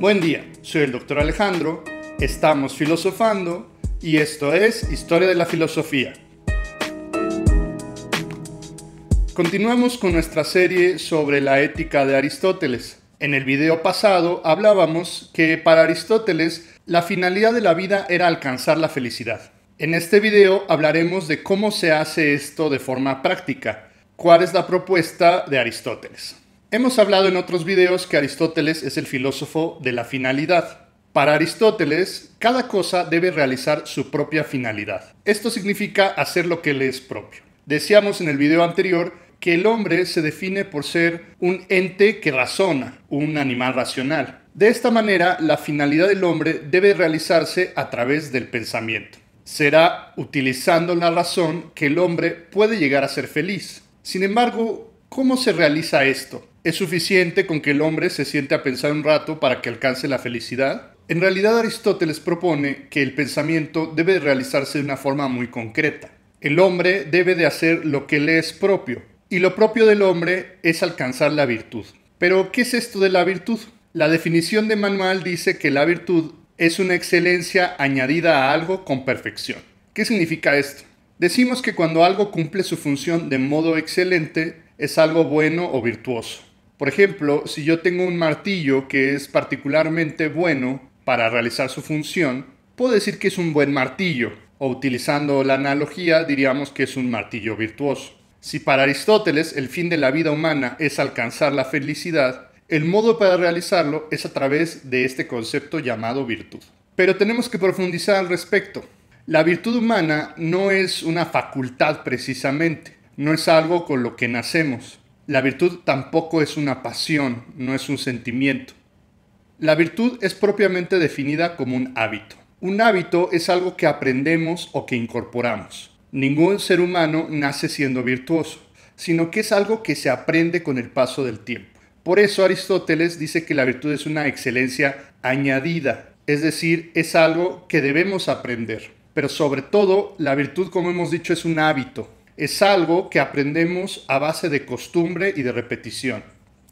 Buen día, soy el doctor Alejandro, estamos filosofando y esto es Historia de la Filosofía. Continuamos con nuestra serie sobre la ética de Aristóteles. En el video pasado hablábamos que para Aristóteles la finalidad de la vida era alcanzar la felicidad. En este video hablaremos de cómo se hace esto de forma práctica, cuál es la propuesta de Aristóteles. Hemos hablado en otros videos que Aristóteles es el filósofo de la finalidad. Para Aristóteles, cada cosa debe realizar su propia finalidad. Esto significa hacer lo que le es propio. Decíamos en el video anterior que el hombre se define por ser un ente que razona, un animal racional. De esta manera, la finalidad del hombre debe realizarse a través del pensamiento. Será utilizando la razón que el hombre puede llegar a ser feliz. Sin embargo, ¿Cómo se realiza esto? ¿Es suficiente con que el hombre se siente a pensar un rato para que alcance la felicidad? En realidad Aristóteles propone que el pensamiento debe realizarse de una forma muy concreta. El hombre debe de hacer lo que le es propio, y lo propio del hombre es alcanzar la virtud. Pero, ¿qué es esto de la virtud? La definición de manual dice que la virtud es una excelencia añadida a algo con perfección. ¿Qué significa esto? Decimos que cuando algo cumple su función de modo excelente, es algo bueno o virtuoso. Por ejemplo, si yo tengo un martillo que es particularmente bueno para realizar su función, puedo decir que es un buen martillo, o utilizando la analogía diríamos que es un martillo virtuoso. Si para Aristóteles el fin de la vida humana es alcanzar la felicidad, el modo para realizarlo es a través de este concepto llamado virtud. Pero tenemos que profundizar al respecto. La virtud humana no es una facultad precisamente, no es algo con lo que nacemos. La virtud tampoco es una pasión, no es un sentimiento. La virtud es propiamente definida como un hábito. Un hábito es algo que aprendemos o que incorporamos. Ningún ser humano nace siendo virtuoso, sino que es algo que se aprende con el paso del tiempo. Por eso Aristóteles dice que la virtud es una excelencia añadida, es decir, es algo que debemos aprender. Pero sobre todo, la virtud, como hemos dicho, es un hábito, es algo que aprendemos a base de costumbre y de repetición.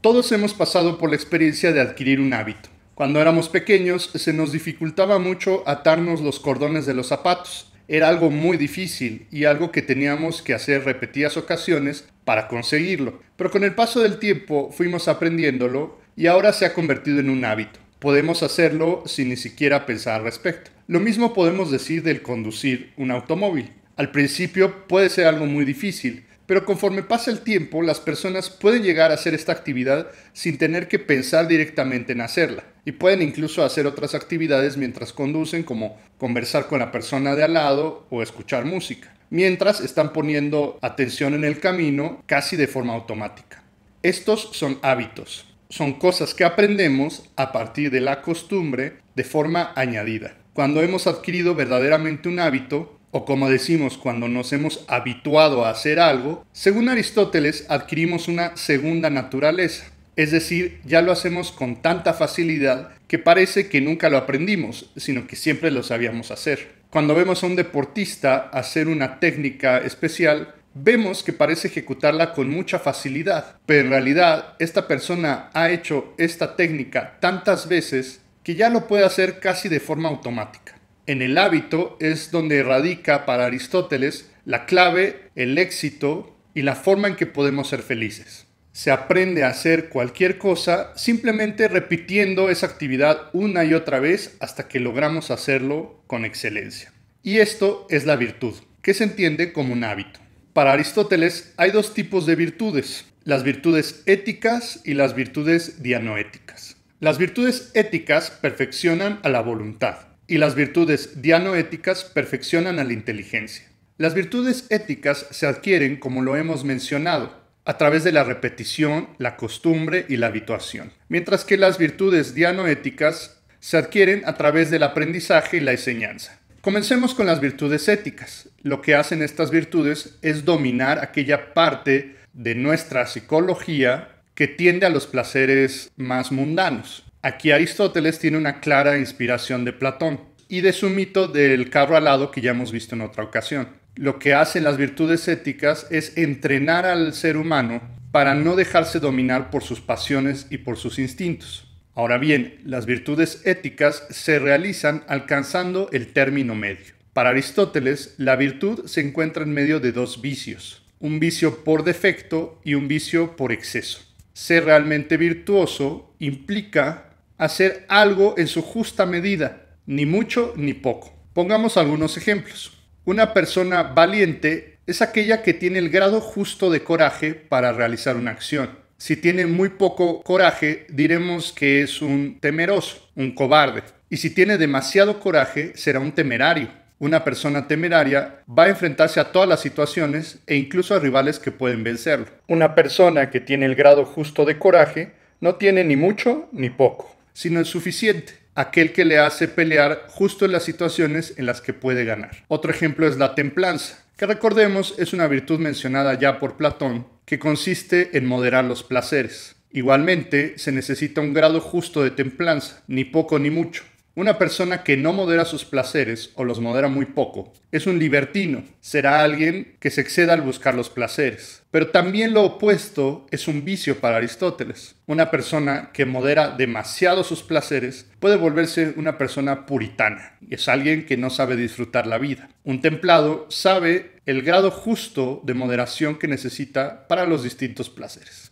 Todos hemos pasado por la experiencia de adquirir un hábito. Cuando éramos pequeños se nos dificultaba mucho atarnos los cordones de los zapatos. Era algo muy difícil y algo que teníamos que hacer repetidas ocasiones para conseguirlo. Pero con el paso del tiempo fuimos aprendiéndolo y ahora se ha convertido en un hábito. Podemos hacerlo sin ni siquiera pensar al respecto. Lo mismo podemos decir del conducir un automóvil. Al principio puede ser algo muy difícil, pero conforme pasa el tiempo, las personas pueden llegar a hacer esta actividad sin tener que pensar directamente en hacerla. Y pueden incluso hacer otras actividades mientras conducen, como conversar con la persona de al lado o escuchar música, mientras están poniendo atención en el camino casi de forma automática. Estos son hábitos, son cosas que aprendemos a partir de la costumbre de forma añadida. Cuando hemos adquirido verdaderamente un hábito, o como decimos cuando nos hemos habituado a hacer algo, según Aristóteles adquirimos una segunda naturaleza, es decir, ya lo hacemos con tanta facilidad que parece que nunca lo aprendimos, sino que siempre lo sabíamos hacer. Cuando vemos a un deportista hacer una técnica especial, vemos que parece ejecutarla con mucha facilidad, pero en realidad esta persona ha hecho esta técnica tantas veces que ya lo puede hacer casi de forma automática. En el hábito es donde radica para Aristóteles la clave, el éxito y la forma en que podemos ser felices. Se aprende a hacer cualquier cosa simplemente repitiendo esa actividad una y otra vez hasta que logramos hacerlo con excelencia. Y esto es la virtud, que se entiende como un hábito. Para Aristóteles hay dos tipos de virtudes, las virtudes éticas y las virtudes dianoéticas. Las virtudes éticas perfeccionan a la voluntad, y las virtudes dianoéticas perfeccionan a la inteligencia. Las virtudes éticas se adquieren, como lo hemos mencionado, a través de la repetición, la costumbre y la habituación, mientras que las virtudes dianoéticas se adquieren a través del aprendizaje y la enseñanza. Comencemos con las virtudes éticas. Lo que hacen estas virtudes es dominar aquella parte de nuestra psicología que tiende a los placeres más mundanos. Aquí Aristóteles tiene una clara inspiración de Platón y de su mito del carro alado que ya hemos visto en otra ocasión. Lo que hacen las virtudes éticas es entrenar al ser humano para no dejarse dominar por sus pasiones y por sus instintos. Ahora bien, las virtudes éticas se realizan alcanzando el término medio. Para Aristóteles, la virtud se encuentra en medio de dos vicios, un vicio por defecto y un vicio por exceso. Ser realmente virtuoso implica hacer algo en su justa medida, ni mucho ni poco. Pongamos algunos ejemplos. Una persona valiente es aquella que tiene el grado justo de coraje para realizar una acción. Si tiene muy poco coraje, diremos que es un temeroso, un cobarde. Y si tiene demasiado coraje, será un temerario. Una persona temeraria va a enfrentarse a todas las situaciones e incluso a rivales que pueden vencerlo. Una persona que tiene el grado justo de coraje no tiene ni mucho ni poco sino el suficiente, aquel que le hace pelear justo en las situaciones en las que puede ganar. Otro ejemplo es la templanza, que recordemos es una virtud mencionada ya por Platón, que consiste en moderar los placeres. Igualmente, se necesita un grado justo de templanza, ni poco ni mucho, una persona que no modera sus placeres o los modera muy poco es un libertino, será alguien que se exceda al buscar los placeres. Pero también lo opuesto es un vicio para Aristóteles. Una persona que modera demasiado sus placeres puede volverse una persona puritana, es alguien que no sabe disfrutar la vida. Un templado sabe el grado justo de moderación que necesita para los distintos placeres.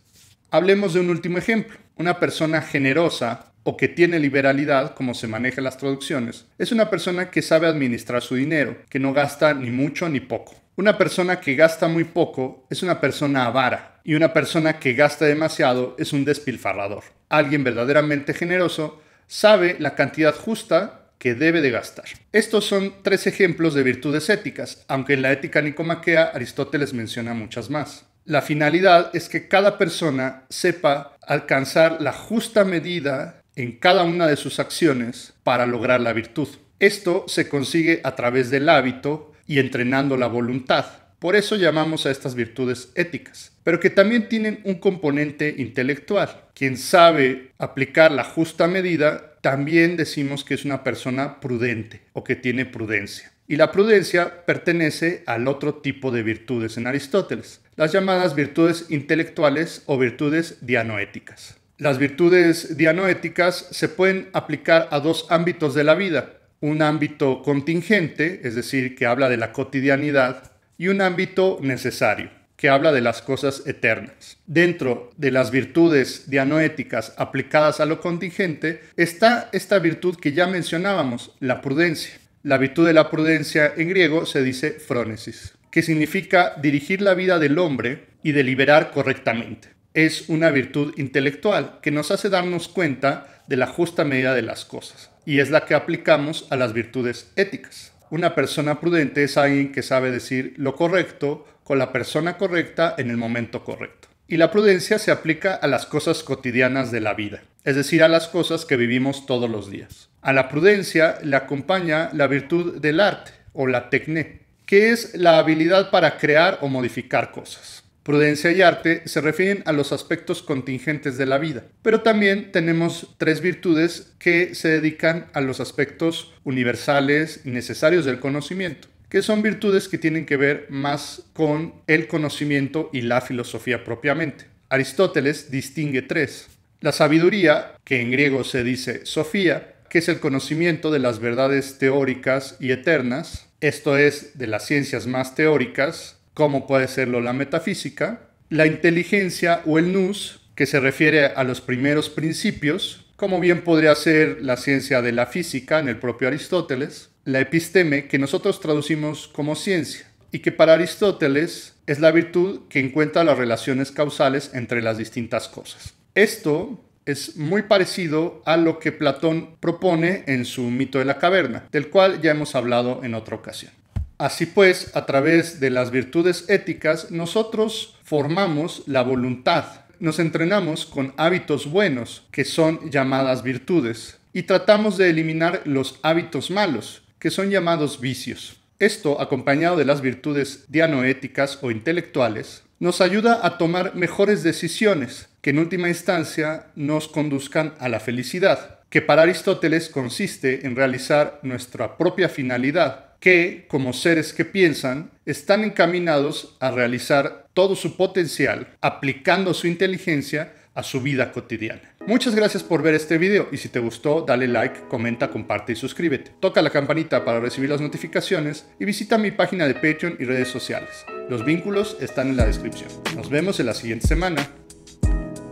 Hablemos de un último ejemplo. Una persona generosa o que tiene liberalidad, como se maneja las traducciones, es una persona que sabe administrar su dinero, que no gasta ni mucho ni poco. Una persona que gasta muy poco es una persona avara y una persona que gasta demasiado es un despilfarrador. Alguien verdaderamente generoso sabe la cantidad justa que debe de gastar. Estos son tres ejemplos de virtudes éticas, aunque en la ética nicomaquea Aristóteles menciona muchas más. La finalidad es que cada persona sepa alcanzar la justa medida en cada una de sus acciones para lograr la virtud. Esto se consigue a través del hábito y entrenando la voluntad. Por eso llamamos a estas virtudes éticas, pero que también tienen un componente intelectual. Quien sabe aplicar la justa medida, también decimos que es una persona prudente o que tiene prudencia. Y la prudencia pertenece al otro tipo de virtudes en Aristóteles, las llamadas virtudes intelectuales o virtudes dianoéticas. Las virtudes dianoéticas se pueden aplicar a dos ámbitos de la vida, un ámbito contingente, es decir, que habla de la cotidianidad, y un ámbito necesario, que habla de las cosas eternas. Dentro de las virtudes dianoéticas aplicadas a lo contingente está esta virtud que ya mencionábamos, la prudencia. La virtud de la prudencia en griego se dice frónesis, que significa dirigir la vida del hombre y deliberar correctamente es una virtud intelectual que nos hace darnos cuenta de la justa medida de las cosas y es la que aplicamos a las virtudes éticas. Una persona prudente es alguien que sabe decir lo correcto con la persona correcta en el momento correcto. Y la prudencia se aplica a las cosas cotidianas de la vida, es decir, a las cosas que vivimos todos los días. A la prudencia le acompaña la virtud del arte o la tecné, que es la habilidad para crear o modificar cosas. Prudencia y arte se refieren a los aspectos contingentes de la vida, pero también tenemos tres virtudes que se dedican a los aspectos universales y necesarios del conocimiento, que son virtudes que tienen que ver más con el conocimiento y la filosofía propiamente. Aristóteles distingue tres. La sabiduría, que en griego se dice sofía, que es el conocimiento de las verdades teóricas y eternas, esto es, de las ciencias más teóricas, como puede serlo la metafísica, la inteligencia o el nous, que se refiere a los primeros principios, como bien podría ser la ciencia de la física en el propio Aristóteles, la episteme, que nosotros traducimos como ciencia, y que para Aristóteles es la virtud que encuentra las relaciones causales entre las distintas cosas. Esto es muy parecido a lo que Platón propone en su mito de la caverna, del cual ya hemos hablado en otra ocasión. Así pues, a través de las virtudes éticas, nosotros formamos la voluntad, nos entrenamos con hábitos buenos, que son llamadas virtudes, y tratamos de eliminar los hábitos malos, que son llamados vicios. Esto, acompañado de las virtudes dianoéticas o intelectuales, nos ayuda a tomar mejores decisiones que en última instancia nos conduzcan a la felicidad, que para Aristóteles consiste en realizar nuestra propia finalidad, que, como seres que piensan, están encaminados a realizar todo su potencial aplicando su inteligencia a su vida cotidiana. Muchas gracias por ver este video y si te gustó dale like, comenta, comparte y suscríbete. Toca la campanita para recibir las notificaciones y visita mi página de Patreon y redes sociales. Los vínculos están en la descripción. Nos vemos en la siguiente semana.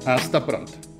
Hasta pronto.